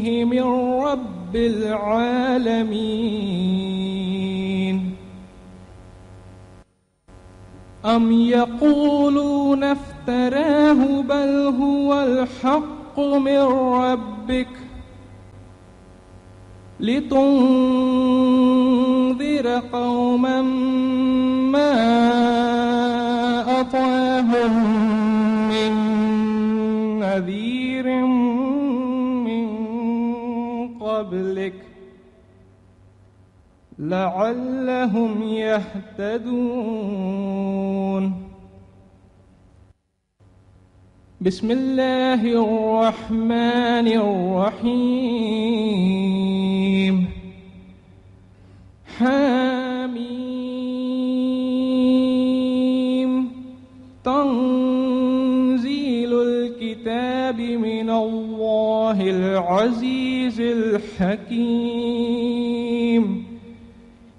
فيه من رب العالمين أم يقولون افتراه بل هو الحق من ربك لتنذر قوما ما لعلهم يهتدون بسم الله الرحمن الرحيم حميم تنزيل الكتاب من الله العزيز الحكيم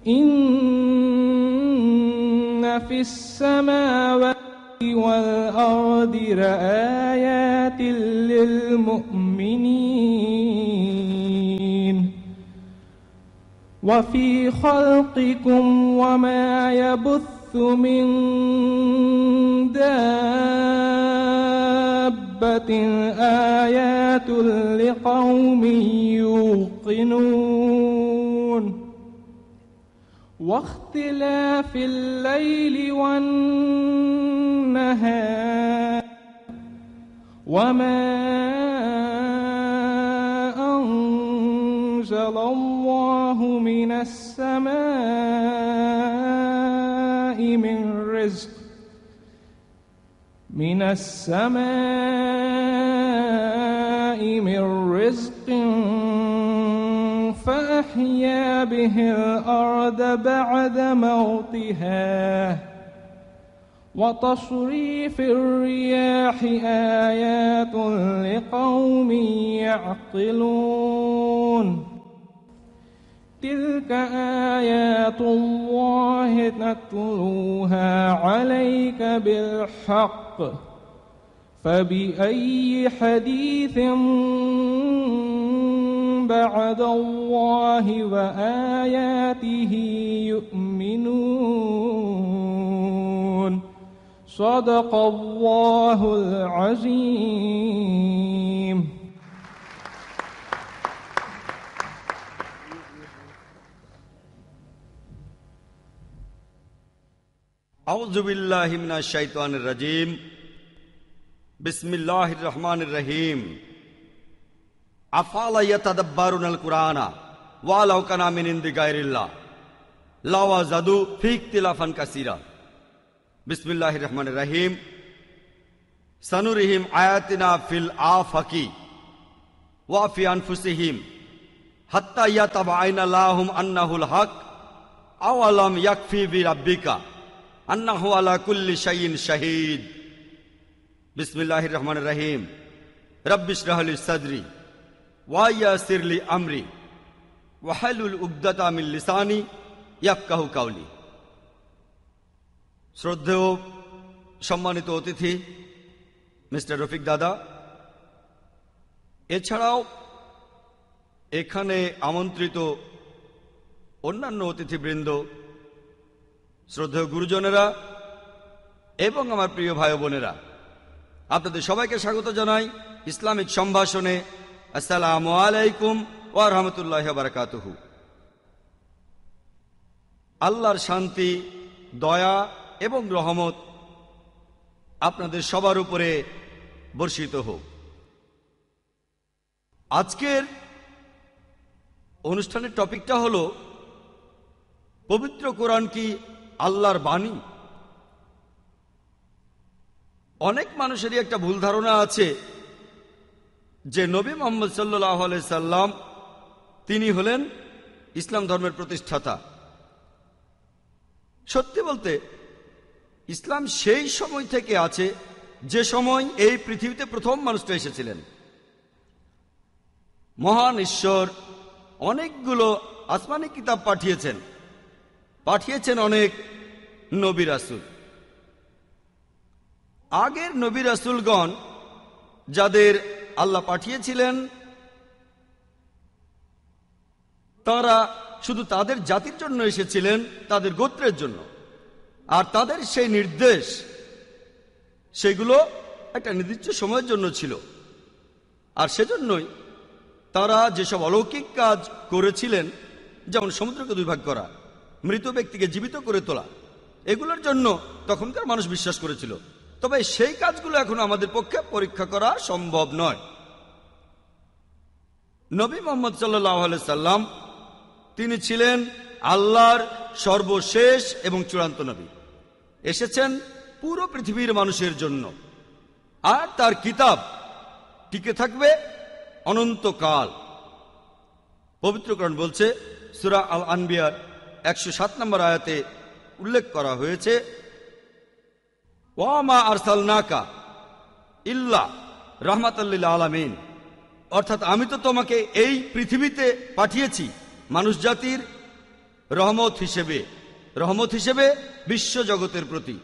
إن في السماوات والأرض لآيات للمؤمنين وفي خلقكم وما يبث من دابة آيات لقوم يوقنون واختلاف الليل والنهار وما أنزل الله من السماء من رزق من السماء من رزق أحيا به الأرض بعد موتها وتصريف الرياح آيات لقوم يعقلون تلك آيات الله نتلوها عليك بالحق فبأي حديث بعد الله وآياته يؤمنون صدق الله العظيم أعوذ بالله من الشيطان الرجيم بسم الله الرحمن الرحيم أفعل يتدبرون القرآن ولو كان من عند غير الله لوجدوا فيه اختلافا كثيرا بسم الله الرحمن الرحيم سنرهم آياتنا في الآفاق وفي أنفسهم حتى يتبين لهم أنه الحق أولم يكفي بربك أنه على كل شيء شهيد بسم الله الرحمن الرحيم رب اشرح لي صدري সিরলি কাউলি শ্রদ্ধেয় সম্মানিত অতিথি মিস্টার রফিক দাদা এছাড়াও এখানে আমন্ত্রিত অন্যান্য অতিথিবৃন্দ শ্রদ্ধেয় গুরুজনেরা এবং আমার প্রিয় ভাই বোনেরা আপনাদের সবাইকে স্বাগত জানাই ইসলামিক সম্ভাষণে আসসালামু আলাইকুম ও রহমতুল্লাহ বারকাত আল্লাহর শান্তি দয়া এবং রহমত আপনাদের সবার উপরে বর্ষিত হোক আজকের অনুষ্ঠানের টপিকটা হল পবিত্র কোরআন কি আল্লাহর বাণী অনেক মানুষেরই একটা ভুল ধারণা আছে যে নবী মোহাম্মদ সাল্লাহ সাল্লাম তিনি হলেন ইসলাম ধর্মের প্রতিষ্ঠাতা সত্যি বলতে ইসলাম সেই সময় থেকে আছে যে সময় এই পৃথিবীতে প্রথম মানুষটা এসেছিলেন মহান ঈশ্বর অনেকগুলো আসমানি কিতাব পাঠিয়েছেন পাঠিয়েছেন অনেক নবী রাসুল আগের নবী রাসুলগণ যাদের আল্লাহ পাঠিয়েছিলেন তারা শুধু তাদের জাতির জন্য এসেছিলেন তাদের গোত্রের জন্য আর তাদের সেই নির্দেশ সেগুলো একটা নির্দিষ্ট সময়ের জন্য ছিল আর সেজন্যই তারা যেসব অলৌকিক কাজ করেছিলেন যেমন সমুদ্রকে ভাগ করা মৃত ব্যক্তিকে জীবিত করে তোলা এগুলোর জন্য তখনকার মানুষ বিশ্বাস করেছিল তবে সেই কাজগুলো এখন আমাদের পক্ষে পরীক্ষা করা সম্ভব নয় নবী মোহাম্মদ সাল্লাহ সাল্লাম তিনি ছিলেন আল্লাহর সর্বশেষ এবং চূড়ান্ত নবী এসেছেন পুরো পৃথিবীর মানুষের জন্য আর তার কিতাব টিকে থাকবে অনন্তকাল পবিত্রকরণ বলছে সুরা আল আনবিয়ার একশো সাত নম্বর আয়াতে উল্লেখ করা হয়েছে ওয়ামা আরসালনাকা ইল্লা রহমাতাল্লিল আলামিন অর্থাৎ আমি তো তোমাকে এই পৃথিবীতে পাঠিয়েছি মানুষ জাতির রহমত হিসেবে রহমত হিসেবে বিশ্বজগতের প্রতি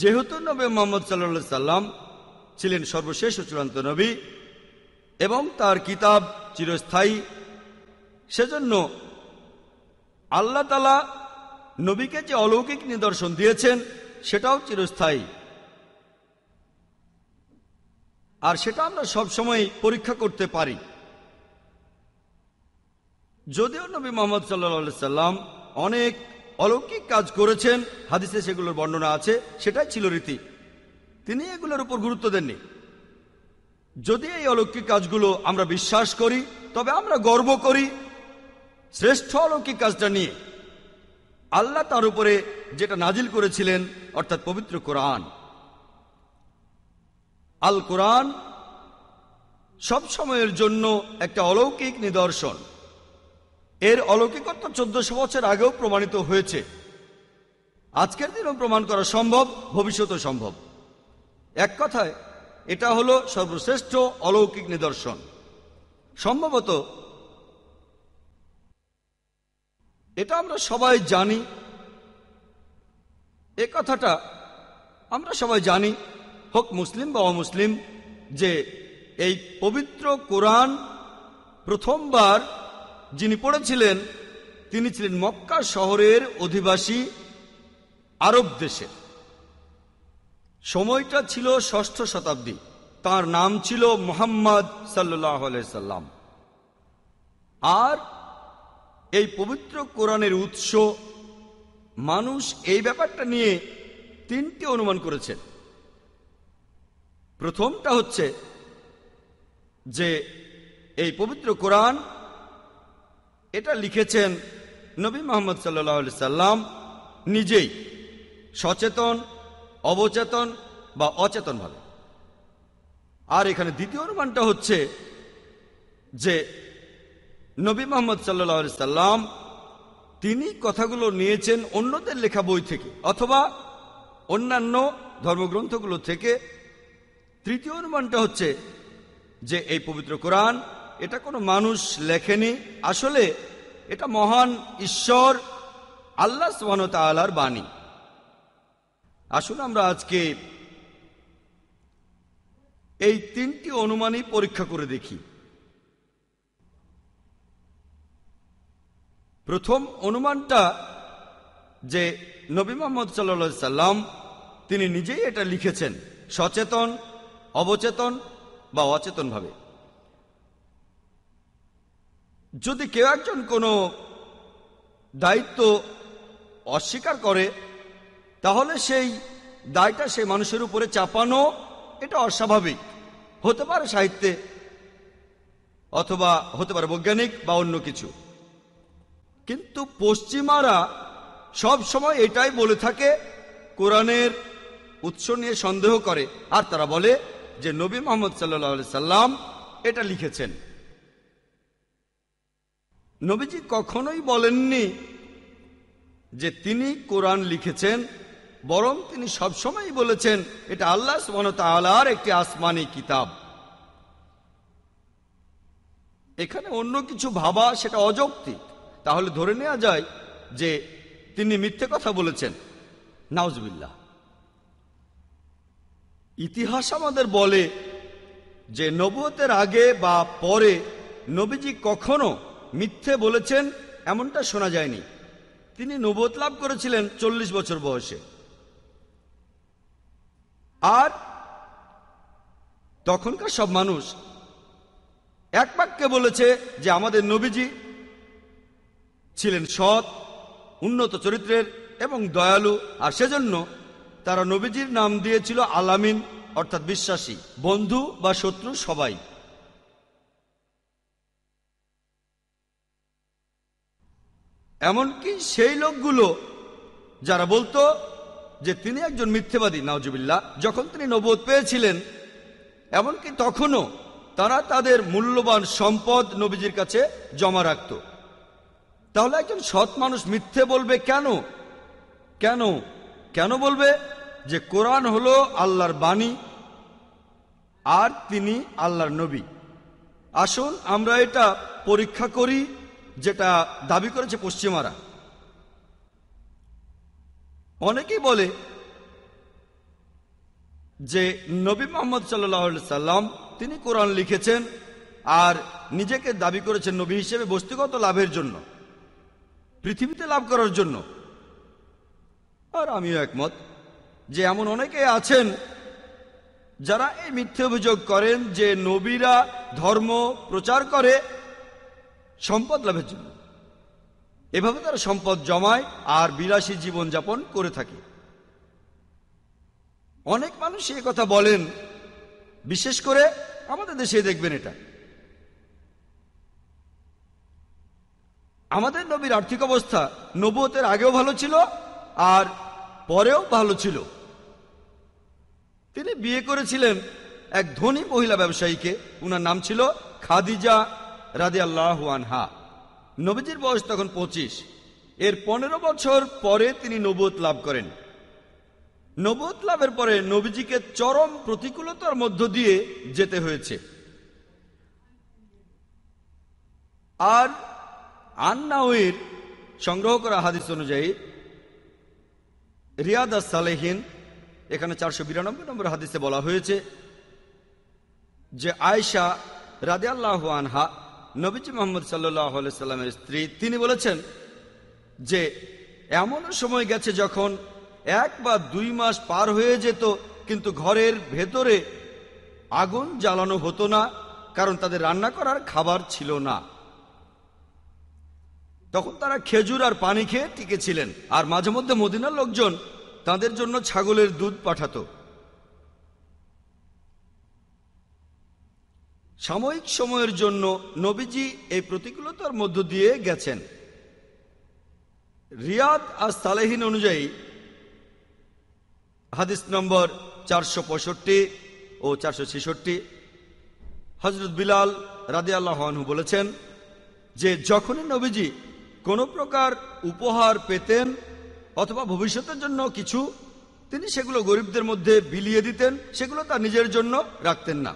যেহেতু নবী মোহাম্মদ সাল্লা সাল্লাম ছিলেন সর্বশেষ ও চূড়ান্ত নবী এবং তার কিতাব চিরস্থায়ী সেজন্য আল্লাহ তালা নবীকে যে অলৌকিক নিদর্শন দিয়েছেন সেটাও চিরস্থায়ী আর সেটা আমরা সবসময় পরীক্ষা করতে পারি যদিও নবী মোহাম্মদ সাল্লা সাল্লাম অনেক অলৌকিক কাজ করেছেন হাদিসে সেগুলোর বর্ণনা আছে সেটাই ছিল রীতি তিনি এগুলোর উপর গুরুত্ব দেননি যদি এই অলৌকিক কাজগুলো আমরা বিশ্বাস করি তবে আমরা গর্ব করি শ্রেষ্ঠ অলৌকিক কাজটা নিয়ে আল্লাহ তার উপরে যেটা নাজিল করেছিলেন অর্থাৎ পবিত্র কোরআন আল কোরআন সবসময়ের জন্য একটা অলৌকিক নিদর্শন এর অলৌকিকত্ব চোদ্দশো বছর আগেও প্রমাণিত হয়েছে আজকের দিনও প্রমাণ করা সম্ভব ভবিষ্যতও সম্ভব এক কথায় এটা হলো সর্বশ্রেষ্ঠ অলৌকিক নিদর্শন সম্ভবত এটা আমরা সবাই জানি এ কথাটা আমরা সবাই জানি হোক মুসলিম বা অমুসলিম যে এই পবিত্র কোরআন প্রথমবার যিনি পড়েছিলেন তিনি ছিলেন মক্কা শহরের অধিবাসী আরব দেশে সময়টা ছিল ষষ্ঠ শতাব্দী তার নাম ছিল মোহাম্মদ সাল্লাহ সাল্লাম আর এই পবিত্র কোরআনের উৎস মানুষ এই ব্যাপারটা নিয়ে তিনটি অনুমান করেছেন প্রথমটা হচ্ছে যে এই পবিত্র কোরআন এটা লিখেছেন নবী মোহাম্মদ সাল্লা সাল্লাম নিজেই সচেতন অবচেতন বা অচেতনভাবে আর এখানে দ্বিতীয় অনুমানটা হচ্ছে যে নবী মোহাম্মদ সাল্লা সাল্লাম তিনি কথাগুলো নিয়েছেন অন্যদের লেখা বই থেকে অথবা অন্যান্য ধর্মগ্রন্থগুলো থেকে তৃতীয় অনুমানটা হচ্ছে যে এই পবিত্র কোরআন এটা কোনো মানুষ লেখেনি আসলে এটা মহান ঈশ্বর আল্লাহ সোহানতালার বাণী আসুন আমরা আজকে এই তিনটি অনুমানই পরীক্ষা করে দেখি প্রথম অনুমানটা যে নবী মোহাম্মদ সাল্লা সাল্লাম তিনি নিজেই এটা লিখেছেন সচেতন অবচেতন বা অচেতনভাবে যদি কেউ একজন কোনো দায়িত্ব অস্বীকার করে তাহলে সেই দায়টা সেই মানুষের উপরে চাপানো এটা অস্বাভাবিক হতে পারে সাহিত্যে অথবা হতে পারে বৈজ্ঞানিক বা অন্য কিছু কিন্তু পশ্চিমারা সব সময় এটাই বলে থাকে কোরআনের উৎস নিয়ে সন্দেহ করে আর তারা বলে যে নবী মোহাম্মদ সাল্লা সাল্লাম এটা লিখেছেন নবীজি কখনোই বলেননি যে তিনি কোরআন লিখেছেন বরং তিনি সবসময় বলেছেন এটা আল্লাহ আল্লাহর একটি আসমানি কিতাব এখানে অন্য কিছু ভাবা সেটা অযৌক্তিক তাহলে ধরে নেওয়া যায় যে তিনি মিথ্যে কথা বলেছেন নাউজবিল্লা ইতিহাস আমাদের বলে যে নবতের আগে বা পরে নবীজি কখনো মিথ্যে বলেছেন এমনটা শোনা যায়নি তিনি নবত লাভ করেছিলেন চল্লিশ বছর বয়সে আর তখনকার সব মানুষ এক বাক্যে বলেছে যে আমাদের নবীজি ছিলেন সৎ উন্নত চরিত্রের এবং দয়ালু আর সেজন্য তারা নবীজির নাম দিয়েছিল আলামিন অর্থাৎ বিশ্বাসী বন্ধু বা শত্রু সবাই এমনকি সেই লোকগুলো যারা বলতো যে তিনি একজন মিথ্যেবাদী নাওজুবিল্লাহ যখন তিনি নবোধ পেয়েছিলেন এমনকি তখনও তারা তাদের মূল্যবান সম্পদ নবীজির কাছে জমা রাখত তাহলে একজন সৎ মানুষ মিথ্যে বলবে কেন কেন কেন বলবে যে কোরআন হলো আল্লাহর বাণী আর তিনি আল্লাহর নবী আসুন আমরা এটা পরীক্ষা করি যেটা দাবি করেছে পশ্চিমারা অনেকেই বলে যে নবী মোহাম্মদ সাল্লি সাল্লাম তিনি কোরআন লিখেছেন আর নিজেকে দাবি করেছেন নবী হিসেবে বস্তিগত লাভের জন্য পৃথিবীতে লাভ করার জন্য আর আমিও একমত যে এমন অনেকে আছেন যারা এই মিথ্যে অভিযোগ করেন যে নবীরা ধর্ম প্রচার করে সম্পদ লাভের জন্য এভাবে তারা সম্পদ জমায় আর বিলাসী জীবন যাপন করে থাকে অনেক মানুষ এ কথা বলেন বিশেষ করে আমাদের দেশে দেখবেন এটা আমাদের নবীর আর্থিক অবস্থা নবুয়তের আগেও ভালো ছিল আর পরেও ভালো ছিল তিনি বিয়ে করেছিলেন এক ধনী মহিলা ব্যবসায়ীকে উনার নাম ছিল খাদিজা রাদি আল্লাহ আনহা নবীজির বয়স তখন পঁচিশ এর পনেরো বছর পরে তিনি নবুত লাভ করেন নবুত লাভের পরে নবীজিকে চরম প্রতিকূলতার মধ্য দিয়ে যেতে হয়েছে আর আন্নাউর সংগ্রহ করা হাদিস অনুযায়ী রিয়াদ সালেহিন এখানে চারশো বিরানব্বই নম্বর হাদিসে বলা হয়েছে যে আয়সা রাজিয়াল্লাহ আনহা নবীজি মোহাম্মদ সাল্লাহ সাল্লামের স্ত্রী তিনি বলেছেন যে এমন সময় গেছে যখন এক বা দুই মাস পার হয়ে যেত কিন্তু ঘরের ভেতরে আগুন জ্বালানো হতো না কারণ তাদের রান্না করার খাবার ছিল না তখন তারা খেজুর আর পানি খেয়ে টিকেছিলেন আর মাঝে মধ্যে মদিনার লোকজন তাদের জন্য ছাগলের দুধ পাঠাত সাময়িক সময়ের জন্য নবীজি এই প্রতিকূলতার মধ্য দিয়ে গেছেন রিয়াদ আর সালেহীন অনুযায়ী হাদিস নম্বর চারশো ও চারশো ছেষট্টি হজরত বিলাল রাদিয়াল্লাহন বলেছেন যে যখনই নবীজি কোনো প্রকার উপহার পেতেন অথবা ভবিষ্যতের জন্য কিছু তিনি সেগুলো গরিবদের মধ্যে বিলিয়ে দিতেন সেগুলো তার নিজের জন্য রাখতেন না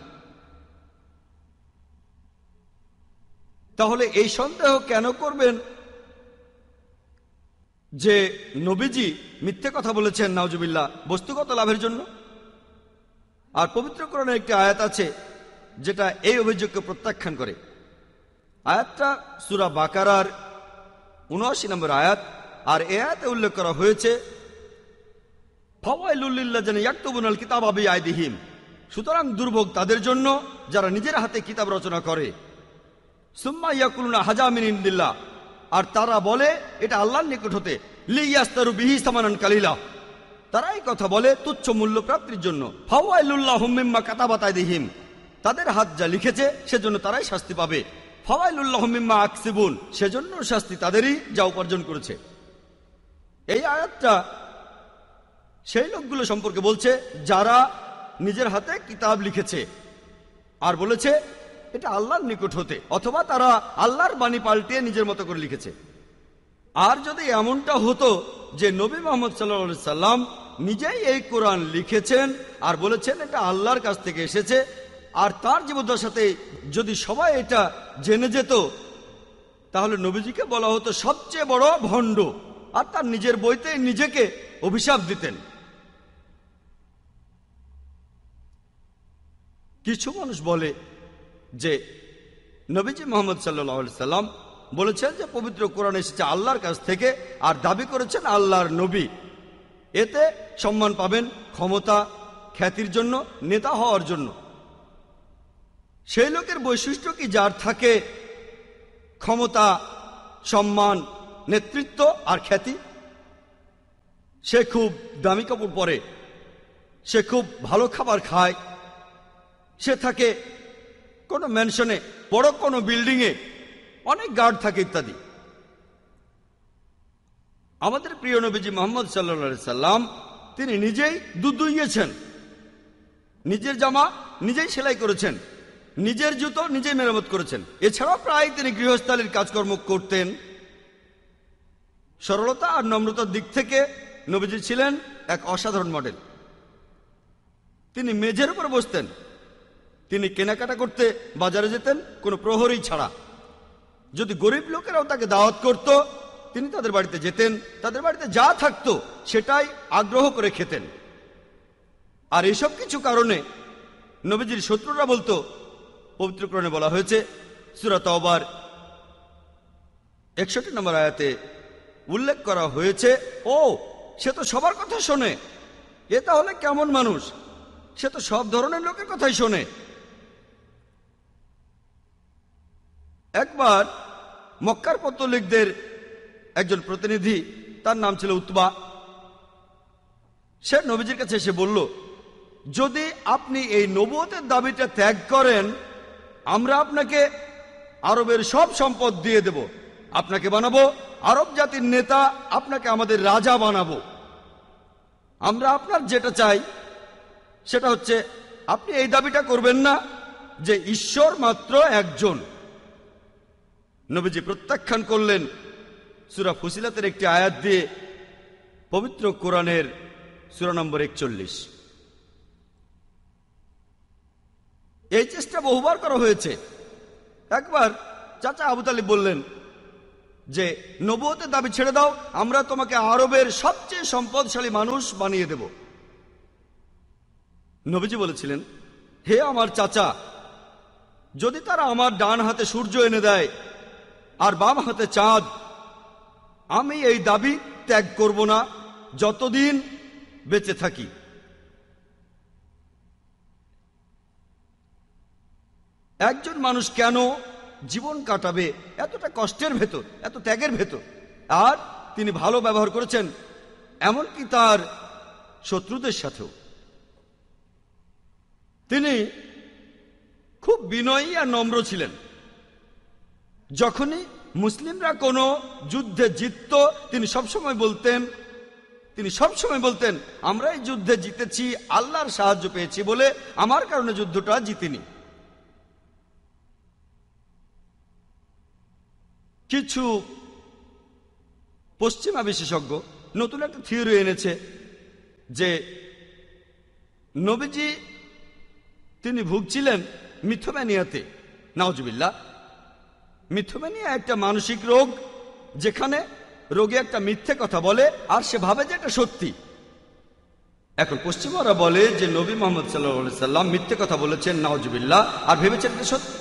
তাহলে এই সন্দেহ কেন করবেন যে নবীজি মিথ্যে কথা বলেছেন নাওজবিল্লা বস্তুগত লাভের জন্য আর পবিত্রকরণের একটি আয়াত আছে যেটা এই অভিযোগকে প্রত্যাখ্যান করে আয়াতটা সুরা বাকারার উনআশি নম্বর আয়াত আর এ উল্লেখ করা হয়েছে ফওয়াইলুল্লিল্লা যেন ইয়াক্তবুনাল কিতাব আবি সুতরাং দুর্ভোগ তাদের জন্য যারা নিজের হাতে কিতাব রচনা করে সুম্মা ইয়াকুলনা হাজামিন ইন্দিল্লা আর তারা বলে এটা আল্লাহর নিকট হতে লিয়াস্তারু বিহি সামানান কালিলা তারাই কথা বলে তুচ্ছ মূল্য প্রাপ্তির জন্য ফাওয়াইলুল্লাহ হুম্মিম্মা কাতাবাতায় দিহিম তাদের হাত যা লিখেছে সেজন্য তারাই শাস্তি পাবে আকসিবুন সেজন্য শাস্তি তাদেরই যা উপার্জন করেছে এই আয়াতটা সেই লোকগুলো সম্পর্কে বলছে যারা নিজের হাতে কিতাব লিখেছে আর বলেছে এটা আল্লাহর নিকট হতে অথবা তারা আল্লাহর বাণী পাল্টিয়ে নিজের মতো করে লিখেছে আর যদি এমনটা হতো যে নবী মোহাম্মদ সাল্লা সাল্লাম নিজেই এই কোরআন লিখেছেন আর বলেছেন এটা আল্লাহর কাছ থেকে এসেছে আর তার সাথে যদি সবাই এটা জেনে যেত তাহলে নবীজিকে বলা হতো সবচেয়ে বড় ভণ্ড আর তার নিজের বইতে নিজেকে অভিশাপ দিতেন কিছু মানুষ বলে যে নবীজি মোহাম্মদ সাল্লাহ সাল্লাম বলেছেন যে পবিত্র কোরআন এসেছে আল্লাহর কাছ থেকে আর দাবি করেছেন আল্লাহর নবী এতে সম্মান পাবেন ক্ষমতা খ্যাতির জন্য নেতা হওয়ার জন্য সেই লোকের বৈশিষ্ট্য কি যার থাকে ক্ষমতা সম্মান নেতৃত্ব আর খ্যাতি সে খুব দামি কাপড় পরে সে খুব ভালো খাবার খায় সে থাকে কোনো ম্যানশনে বড় কোনো বিল্ডিংয়ে অনেক গার্ড থাকে ইত্যাদি আমাদের প্রিয় নবীজি মোহাম্মদ সাল্লা সাল্লাম তিনি নিজেই দুধ দুইয়েছেন নিজের জামা নিজেই সেলাই করেছেন নিজের জুতো নিজে মেরামত করেছেন এছাড়াও প্রায় তিনি গৃহস্থালির কাজকর্ম করতেন সরলতা আর নম্রতার দিক থেকে নবীজি ছিলেন এক অসাধারণ মডেল তিনি মেঝের উপর বসতেন তিনি কেনাকাটা করতে বাজারে যেতেন কোনো প্রহরী ছাড়া যদি গরিব লোকেরাও তাকে দাওয়াত করত তিনি তাদের বাড়িতে যেতেন তাদের বাড়িতে যা থাকত সেটাই আগ্রহ করে খেতেন আর এসব কিছু কারণে নবীজির শত্রুরা বলতো পবিত্রকরণে বলা হয়েছে সুরাত অবার একষট্টি নম্বর আয়াতে উল্লেখ করা হয়েছে ও সে তো সবার কথা শোনে এ তাহলে কেমন মানুষ সে তো সব ধরনের লোকের কথাই শোনে একবার মক্কার পত্রলিকদের একজন প্রতিনিধি তার নাম ছিল উত্বা সে নবীজির কাছে এসে বলল যদি আপনি এই নবুয়তের দাবিটা ত্যাগ করেন আমরা আপনাকে আরবের সব সম্পদ দিয়ে দেব আপনাকে বানাবো আরব জাতির নেতা আপনাকে আমাদের রাজা বানাবো আমরা আপনার যেটা চাই সেটা হচ্ছে আপনি এই দাবিটা করবেন না যে ঈশ্বর মাত্র একজন নবীজি প্রত্যাখ্যান করলেন সুরা ফুসিলাতের একটি আয়াত দিয়ে পবিত্র কোরআনের সুরা নম্বর একচল্লিশ এই চেষ্টা বহুবার করা হয়েছে একবার চাচা আবু তালিব বললেন যে নবুয়তের দাবি ছেড়ে দাও আমরা তোমাকে আরবের সবচেয়ে সম্পদশালী মানুষ বানিয়ে দেব নবীজি বলেছিলেন হে আমার চাচা যদি তারা আমার ডান হাতে সূর্য এনে দেয় আর বাম হাতে চাঁদ আমি এই দাবি ত্যাগ করব না যতদিন বেঁচে থাকি একজন মানুষ কেন জীবন কাটাবে এতটা কষ্টের ভেতর এত ত্যাগের ভেতর আর তিনি ভালো ব্যবহার করেছেন এমনকি তার শত্রুদের সাথেও তিনি খুব বিনয়ী আর নম্র ছিলেন যখনই মুসলিমরা কোনো যুদ্ধে জিততো তিনি সবসময় বলতেন তিনি সবসময় বলতেন আমরা এই যুদ্ধে জিতেছি আল্লাহর সাহায্য পেয়েছি বলে আমার কারণে যুদ্ধটা জিতিনি কিছু পশ্চিমা বিশেষজ্ঞ নতুন একটা থিওরি এনেছে যে নবীজি তিনি ভুগছিলেন মিথোম্যানিয়াতে নওয়াজবিল্লা মিথোম্যানিয়া একটা মানসিক রোগ যেখানে রোগী একটা মিথ্যে কথা বলে আর সে ভাবে যে এটা সত্যি এখন পশ্চিমারা বলে যে নবী মোহাম্মদ সাল্লাহ সাল্লাম মিথ্যে কথা বলেছেন নওয়াজবিল্লা আর ভেবেছেন এটা সত্যি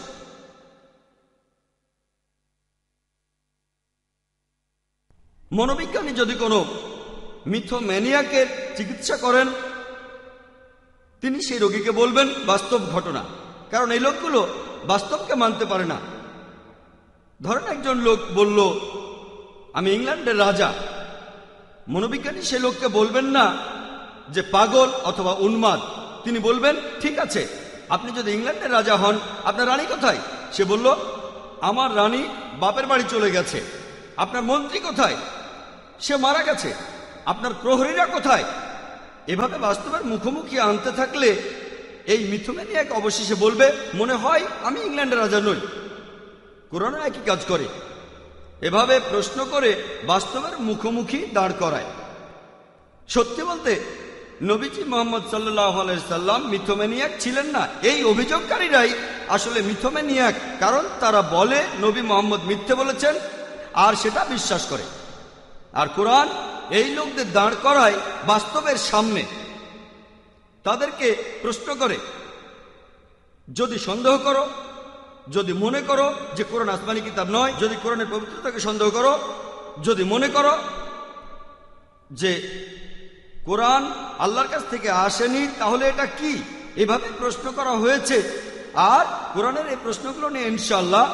মনোবিজ্ঞানী যদি কোনো ম্যানিয়াকে চিকিৎসা করেন তিনি সেই রোগীকে বলবেন বাস্তব ঘটনা কারণ এই লোকগুলো বাস্তবকে মানতে পারে না ধরেন একজন লোক বলল আমি ইংল্যান্ডের রাজা মনোবিজ্ঞানী সে লোককে বলবেন না যে পাগল অথবা উন্মাদ তিনি বলবেন ঠিক আছে আপনি যদি ইংল্যান্ডের রাজা হন আপনার রানী কোথায় সে বলল আমার রানী বাপের বাড়ি চলে গেছে আপনার মন্ত্রী কোথায় সে মারা গেছে আপনার প্রহরীরা কোথায় এভাবে বাস্তবের মুখোমুখি আনতে থাকলে এই এক অবশেষে বলবে মনে হয় আমি ইংল্যান্ডের রাজা নই কোরআনও একই কাজ করে এভাবে প্রশ্ন করে বাস্তবের মুখোমুখি দাঁড় করায় সত্যি বলতে নবীজি মোহাম্মদ সাল্লাহ সাল্লাম মিথোমেনিয়াক ছিলেন না এই অভিযোগকারীরাই আসলে মিথোমেনিয়াক কারণ তারা বলে নবী মোহাম্মদ মিথ্যে বলেছেন আর সেটা বিশ্বাস করে আর কোরআন এই লোকদের দাঁড় করায় বাস্তবের সামনে তাদেরকে প্রশ্ন করে যদি সন্দেহ করো যদি মনে করো যে কোরআন আসমানি কিতাব নয় যদি কোরআনের পবিত্রতাকে সন্দেহ করো যদি মনে করো যে কোরআন আল্লাহর কাছ থেকে আসেনি তাহলে এটা কি এভাবে প্রশ্ন করা হয়েছে আর কোরআনের এই প্রশ্নগুলো নিয়ে ইনশাল্লাহ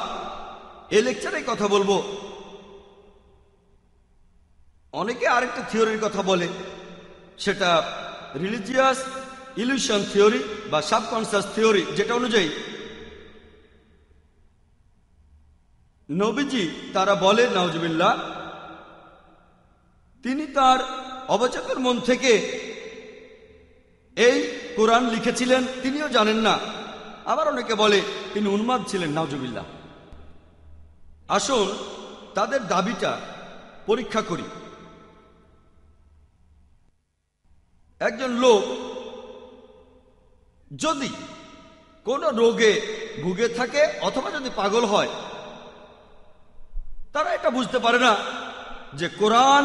এ লেকচারে কথা বলবো অনেকে আরেকটা থিওরির কথা বলে সেটা রিলিজিয়াস ইলিউশন থিওরি বা সাবকনসিয়াস থিওরি যেটা অনুযায়ী নবীজি তারা বলে নওয়াজবিল্লা তিনি তার অবচেতন মন থেকে এই কোরআন লিখেছিলেন তিনিও জানেন না আবার অনেকে বলে তিনি উন্মাদ ছিলেন নওয়াজবিল্লা আসুন তাদের দাবিটা পরীক্ষা করি একজন লোক যদি কোনো রোগে ভুগে থাকে অথবা যদি পাগল হয় তারা এটা বুঝতে পারে না যে কোরআন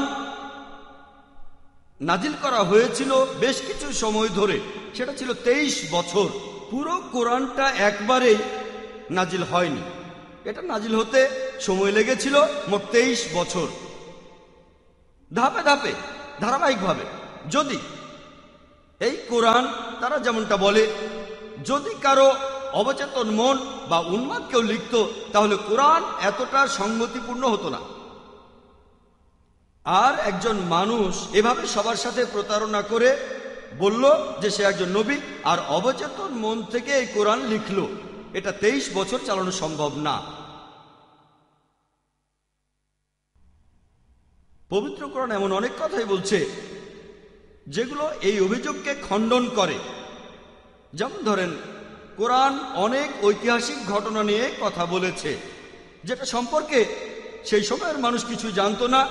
নাজিল করা হয়েছিল বেশ কিছু সময় ধরে সেটা ছিল তেইশ বছর পুরো কোরআনটা একবারে নাজিল হয়নি এটা নাজিল হতে সময় লেগেছিল মোট তেইশ বছর ধাপে ধাপে ধারাবাহিকভাবে যদি এই কোরআন তারা যেমনটা বলে যদি কারো অবচেতন মন বা উন্মাদ কেউ লিখত তাহলে কোরআন এতটা সংগতিপূর্ণ হতো না আর একজন মানুষ এভাবে সবার সাথে প্রতারণা করে বলল যে সে একজন নবী আর অবচেতন মন থেকে এই কোরআন লিখল এটা তেইশ বছর চালানো সম্ভব না পবিত্র কোরআন এমন অনেক কথাই বলছে যেগুলো এই অভিযোগকে খণ্ডন করে যেমন ধরেন কোরআন অনেক ঐতিহাসিক ঘটনা নিয়ে কথা বলেছে যেটা সম্পর্কে সেই সময়ের মানুষ কিছু জানত না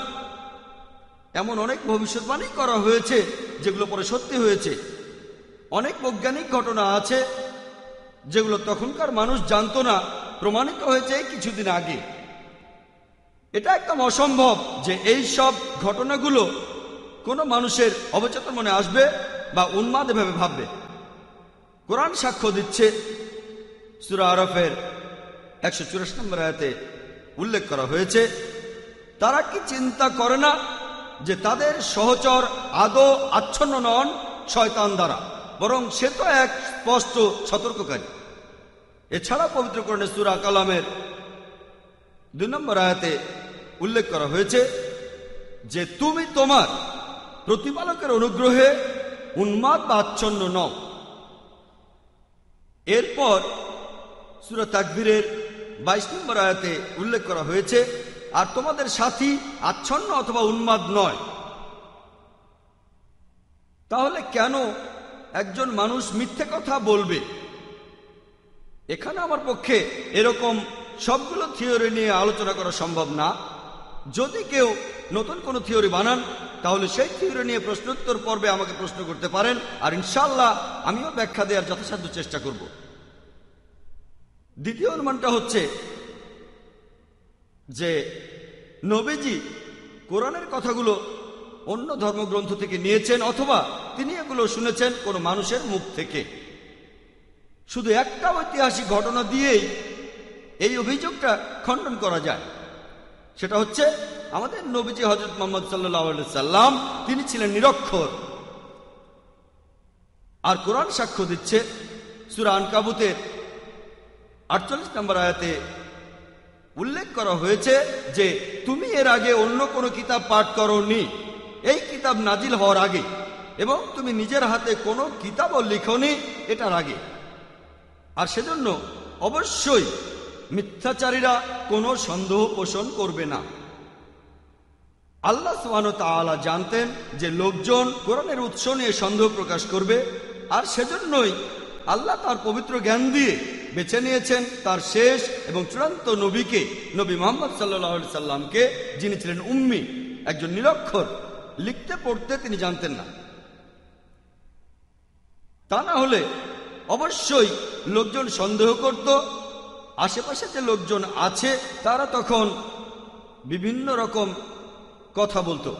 এমন অনেক ভবিষ্যৎবাণী করা হয়েছে যেগুলো পরে সত্যি হয়েছে অনেক বৈজ্ঞানিক ঘটনা আছে যেগুলো তখনকার মানুষ জানত না প্রমাণিত হয়েছে কিছুদিন আগে এটা একদম অসম্ভব যে এই সব ঘটনাগুলো কোনো মানুষের অবচেতন মনে আসবে বা উন্মাদ এভাবে ভাববে কোরআন সাক্ষ্য দিচ্ছে সুরা আরফের একশো চুরাশি নম্বর আয়াতে উল্লেখ করা হয়েছে তারা কি চিন্তা করে না যে তাদের সহচর আদৌ আচ্ছন্ন নন শয়তান দ্বারা বরং সে তো এক স্পষ্ট সতর্ককারী এছাড়া পবিত্রকরণে সুরা কালামের দুই নম্বর আয়াতে উল্লেখ করা হয়েছে যে তুমি তোমার প্রতিপালকের অনুগ্রহে উন্মাদ বা আচ্ছন্ন ন এরপর সুরত আকবিরের বাইশ নম্বর আয়াতে উল্লেখ করা হয়েছে আর তোমাদের সাথী আচ্ছন্ন অথবা উন্মাদ নয় তাহলে কেন একজন মানুষ মিথ্যে কথা বলবে এখানে আমার পক্ষে এরকম সবগুলো থিওরি নিয়ে আলোচনা করা সম্ভব না যদি কেউ নতুন কোনো থিওরি বানান তাহলে সেই থিওরি নিয়ে প্রশ্নোত্তর পর্বে আমাকে প্রশ্ন করতে পারেন আর ইনশাল্লাহ আমিও ব্যাখ্যা দেওয়ার যথাসাধ্য চেষ্টা করব দ্বিতীয় অনুমানটা হচ্ছে যে নবীজি কোরআনের কথাগুলো অন্য ধর্মগ্রন্থ থেকে নিয়েছেন অথবা তিনি এগুলো শুনেছেন কোনো মানুষের মুখ থেকে শুধু একটা ঐতিহাসিক ঘটনা দিয়েই এই অভিযোগটা খণ্ডন করা যায় সেটা হচ্ছে আমাদের নবীজি হজরত মোহাম্মদ সাল্লি সাল্লাম তিনি ছিলেন নিরক্ষর আর কোরআন সাক্ষ্য দিচ্ছে সুরান কাবুতের আটচল্লিশ নম্বর আয়াতে উল্লেখ করা হয়েছে যে তুমি এর আগে অন্য কোনো কিতাব পাঠ করনি এই কিতাব নাজিল হওয়ার আগে এবং তুমি নিজের হাতে কোনো কিতাবও লিখনি এটার আগে আর সেজন্য অবশ্যই মিথ্যাচারীরা কোনো সন্দেহ পোষণ করবে না আল্লাহ সোহানতালা জানতেন যে লোকজন কোরআনের উৎস নিয়ে সন্দেহ প্রকাশ করবে আর সেজন্যই আল্লাহ তার পবিত্র জ্ঞান দিয়ে বেছে নিয়েছেন তার শেষ এবং চূড়ান্ত নবীকে নবী মোহাম্মদ সাল্লাহ সাল্লামকে যিনি ছিলেন উম্মি একজন নিরক্ষর লিখতে পড়তে তিনি জানতেন না তা না হলে অবশ্যই লোকজন সন্দেহ করত আশেপাশে যে লোকজন আছে তারা তখন বিভিন্ন রকম কথা বলতো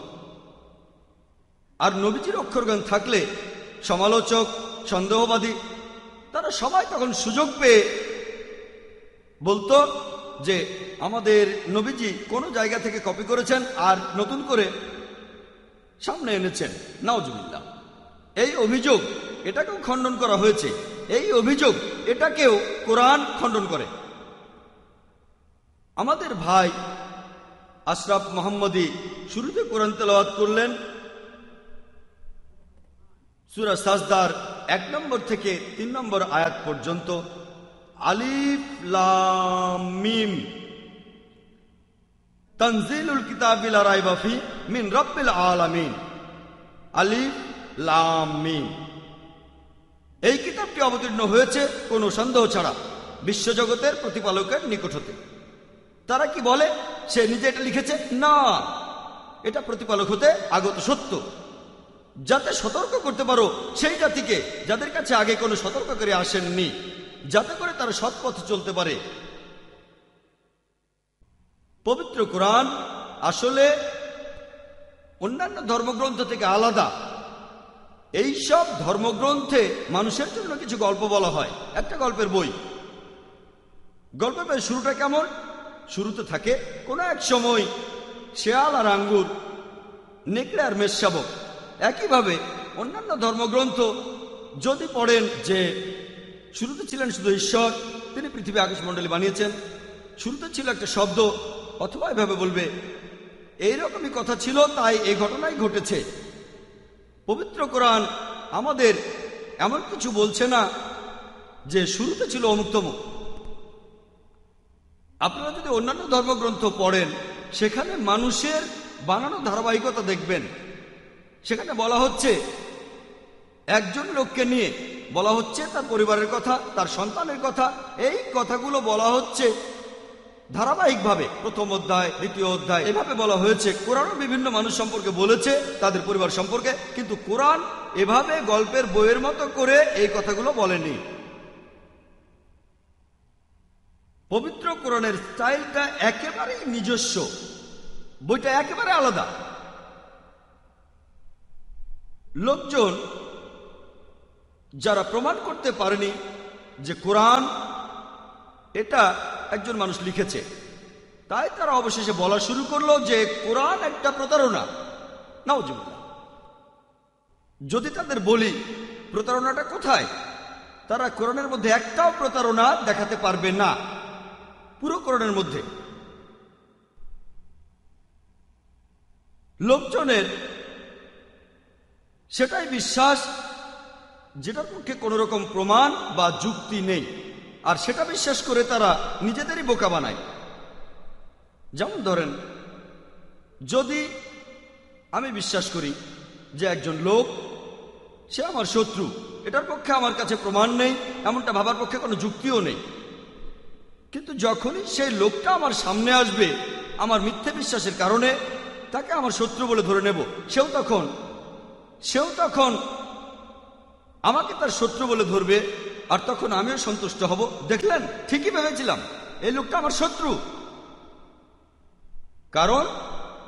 আর নবীজির অক্ষরগান থাকলে সমালোচক সন্দেহবাদী তারা সবাই তখন সুযোগ পেয়ে বলতো যে আমাদের নবীজি কোনো জায়গা থেকে কপি করেছেন আর নতুন করে সামনে এনেছেন নাওজুবিল্লা এই অভিযোগ এটাকেও খণ্ডন করা হয়েছে এই অভিযোগ এটাকেও কোরআন খণ্ডন করে আমাদের ভাই আশরাফ মোহাম্মদী শুরুতে কোরআন তেলাওয়াত করলেন সুরা সাজদার এক নম্বর থেকে তিন নম্বর আয়াত পর্যন্ত আলিফলামিম লামিম তনজিলুল কিতাবিল বাফি মিন রব্বিল আলামিন আলিফ লামিম এই কিতাবটি অবতীর্ণ হয়েছে কোনো সন্দেহ ছাড়া বিশ্বজগতের প্রতিপালকের নিকট হতে তারা কি বলে সে নিজে এটা লিখেছে না এটা প্রতিপালক হতে আগত সত্য যাতে সতর্ক করতে পারো সেই জাতিকে যাদের কাছে আগে কোনো সতর্ক করে আসেননি যাতে করে তারা সৎ পথে চলতে পারে পবিত্র কোরআন আসলে অন্যান্য ধর্মগ্রন্থ থেকে আলাদা এই সব ধর্মগ্রন্থে মানুষের জন্য কিছু গল্প বলা হয় একটা গল্পের বই গল্পের শুরুটা কেমন শুরুতে থাকে কোনো এক সময় শেয়াল আর আঙ্গুর নেকড়ে আর মেষশাবক একইভাবে অন্যান্য ধর্মগ্রন্থ যদি পড়েন যে শুরুতে ছিলেন শুধু ঈশ্বর তিনি পৃথিবী আকাশমণ্ডলী বানিয়েছেন শুরুতে ছিল একটা শব্দ অথবা এভাবে বলবে এইরকমই কথা ছিল তাই এই ঘটনাই ঘটেছে পবিত্র কোরআন আমাদের এমন কিছু বলছে না যে শুরুতে ছিল অমুক্তমুখ আপনারা যদি অন্যান্য ধর্মগ্রন্থ পড়েন সেখানে মানুষের বানানো ধারাবাহিকতা দেখবেন সেখানে বলা হচ্ছে একজন লোককে নিয়ে বলা হচ্ছে তার পরিবারের কথা তার সন্তানের কথা এই কথাগুলো বলা হচ্ছে ধারাবাহিকভাবে প্রথম অধ্যায় দ্বিতীয় অধ্যায় এভাবে বলা হয়েছে কোরআনও বিভিন্ন মানুষ সম্পর্কে বলেছে তাদের পরিবার সম্পর্কে কিন্তু কোরআন এভাবে গল্পের বইয়ের মতো করে এই কথাগুলো বলেনি পবিত্র কোরআনের স্টাইলটা একেবারেই নিজস্ব বইটা একেবারে আলাদা লোকজন যারা প্রমাণ করতে পারেনি যে কোরআন এটা একজন মানুষ লিখেছে তাই তারা অবশেষে বলা শুরু করলো যে কোরআন একটা প্রতারণা নাওজুবুল্লাহ যদি তাদের বলি প্রতারণাটা কোথায় তারা কোরআনের মধ্যে একটাও প্রতারণা দেখাতে পারবে না পুরো করণের মধ্যে লোকজনের সেটাই বিশ্বাস যেটার পক্ষে কোনো রকম প্রমাণ বা যুক্তি নেই আর সেটা বিশ্বাস করে তারা নিজেদেরই বোকা বানায় যেমন ধরেন যদি আমি বিশ্বাস করি যে একজন লোক সে আমার শত্রু এটার পক্ষে আমার কাছে প্রমাণ নেই এমনটা ভাবার পক্ষে কোনো যুক্তিও নেই কিন্তু যখনই সেই লোকটা আমার সামনে আসবে আমার মিথ্যে বিশ্বাসের কারণে তাকে আমার শত্রু বলে ধরে নেব সেও তখন সেও তখন আমাকে তার শত্রু বলে ধরবে আর তখন আমিও সন্তুষ্ট হব দেখলেন ঠিকই ভেবেছিলাম এই লোকটা আমার শত্রু কারণ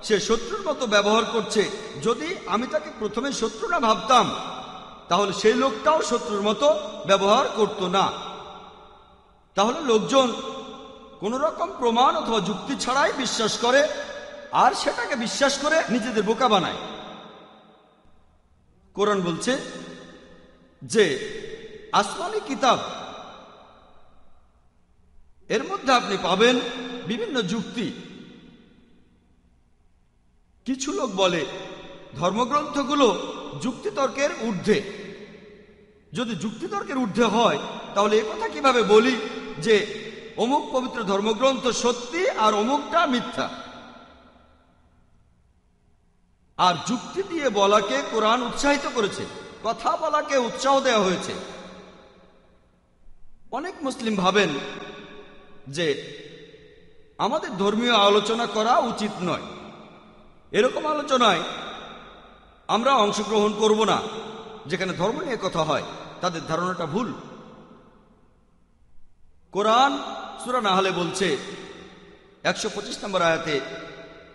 সে শত্রুর মতো ব্যবহার করছে যদি আমি তাকে প্রথমে শত্রু না ভাবতাম তাহলে সেই লোকটাও শত্রুর মতো ব্যবহার করতো না তাহলে লোকজন কোন রকম প্রমাণ অথবা যুক্তি ছাড়াই বিশ্বাস করে আর সেটাকে বিশ্বাস করে নিজেদের বোকা বানায় কোরআন বলছে যে আসমানি কিতাব এর মধ্যে আপনি পাবেন বিভিন্ন যুক্তি কিছু লোক বলে ধর্মগ্রন্থগুলো যুক্তিতর্কের ঊর্ধ্বে যদি যুক্তিতর্কের ঊর্ধ্বে হয় তাহলে এ কথা কিভাবে বলি যে অমুক পবিত্র ধর্মগ্রন্থ সত্যি আর অমুকটা মিথ্যা আর যুক্তি দিয়ে বলাকে কোরআন উৎসাহিত করেছে কথা বলাকে উৎসাহ দেওয়া হয়েছে অনেক মুসলিম ভাবেন যে আমাদের ধর্মীয় আলোচনা করা উচিত নয় এরকম আলোচনায় আমরা অংশগ্রহণ করব না যেখানে ধর্ম নিয়ে কথা হয় তাদের ধারণাটা ভুল কোরআন সুরা নাহলে বলছে একশো পঁচিশ নম্বর আয়াতে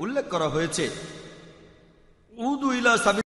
উল্লেখ করা হয়েছে উইলা সাবি